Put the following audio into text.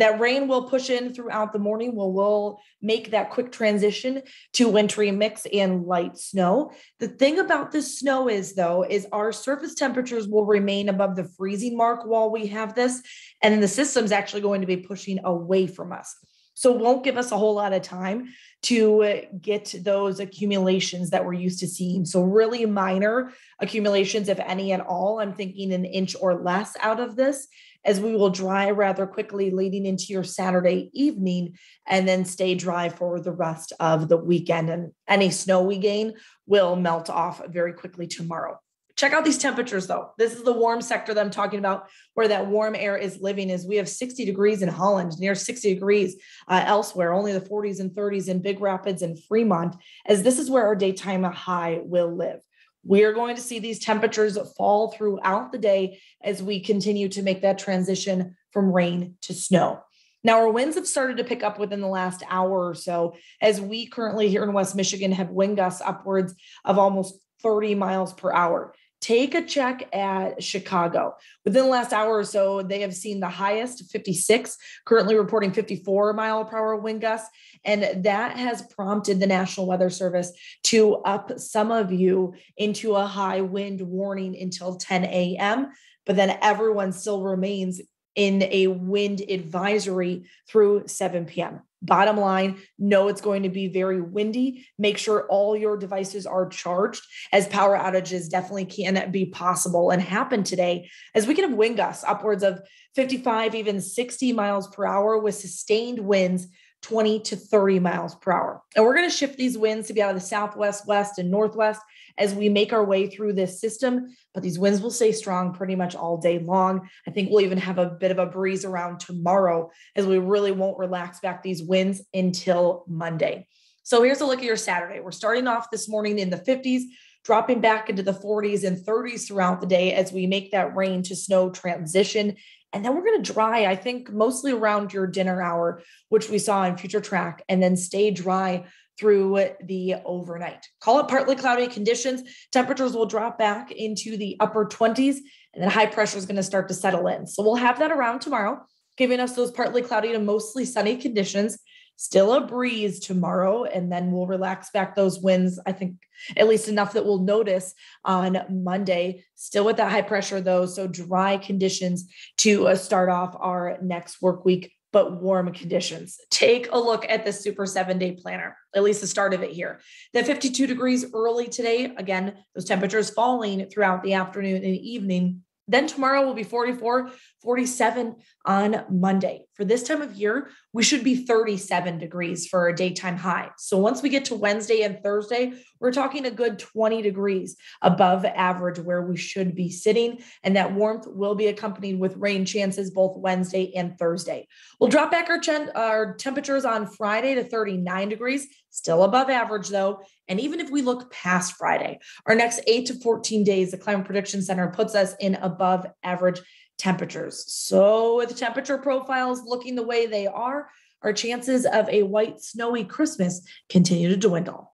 That rain will push in throughout the morning. We'll, we'll make that quick transition to wintry mix and light snow. The thing about this snow is, though, is our surface temperatures will remain above the freezing mark while we have this. And the system's actually going to be pushing away from us. So won't give us a whole lot of time to get those accumulations that we're used to seeing. So really minor accumulations, if any at all. I'm thinking an inch or less out of this as we will dry rather quickly leading into your Saturday evening and then stay dry for the rest of the weekend. And any snow we gain will melt off very quickly tomorrow. Check out these temperatures though. This is the warm sector that I'm talking about where that warm air is living is we have 60 degrees in Holland, near 60 degrees uh, elsewhere, only the 40s and 30s in Big Rapids and Fremont, as this is where our daytime high will live. We are going to see these temperatures fall throughout the day as we continue to make that transition from rain to snow. Now, our winds have started to pick up within the last hour or so, as we currently here in West Michigan have wind gusts upwards of almost 30 miles per hour. Take a check at Chicago. Within the last hour or so, they have seen the highest 56, currently reporting 54 mile per hour wind gusts. And that has prompted the National Weather Service to up some of you into a high wind warning until 10 a.m. But then everyone still remains in a wind advisory through 7 p.m. Bottom line, know it's going to be very windy. Make sure all your devices are charged, as power outages definitely can be possible and happen today, as we can have wind gusts upwards of 55, even 60 miles per hour with sustained winds 20 to 30 miles per hour. And we're going to shift these winds to be out of the southwest, west, and northwest as we make our way through this system. But these winds will stay strong pretty much all day long. I think we'll even have a bit of a breeze around tomorrow as we really won't relax back these winds until Monday. So here's a look at your Saturday. We're starting off this morning in the 50s dropping back into the 40s and 30s throughout the day as we make that rain to snow transition. And then we're going to dry, I think, mostly around your dinner hour, which we saw in Future Track, and then stay dry through the overnight. Call it partly cloudy conditions. Temperatures will drop back into the upper 20s, and then high pressure is going to start to settle in. So we'll have that around tomorrow, giving us those partly cloudy to mostly sunny conditions still a breeze tomorrow and then we'll relax back those winds i think at least enough that we'll notice on monday still with that high pressure though so dry conditions to uh, start off our next work week but warm conditions. Take a look at the super seven day planner, at least the start of it here. The 52 degrees early today, again, those temperatures falling throughout the afternoon and evening. Then tomorrow will be 44, 47 on Monday. For this time of year, we should be 37 degrees for a daytime high. So once we get to Wednesday and Thursday, we're talking a good 20 degrees above average where we should be sitting. And that warmth will be accompanied with rain chances both Wednesday and Thursday. We'll drop back our, our temperatures on Friday to 39 degrees, still above average though. And even if we look past Friday, our next eight to 14 days, the Climate Prediction Center puts us in above average temperatures. So, with temperature profiles looking the way they are, our chances of a white, snowy Christmas continue to dwindle.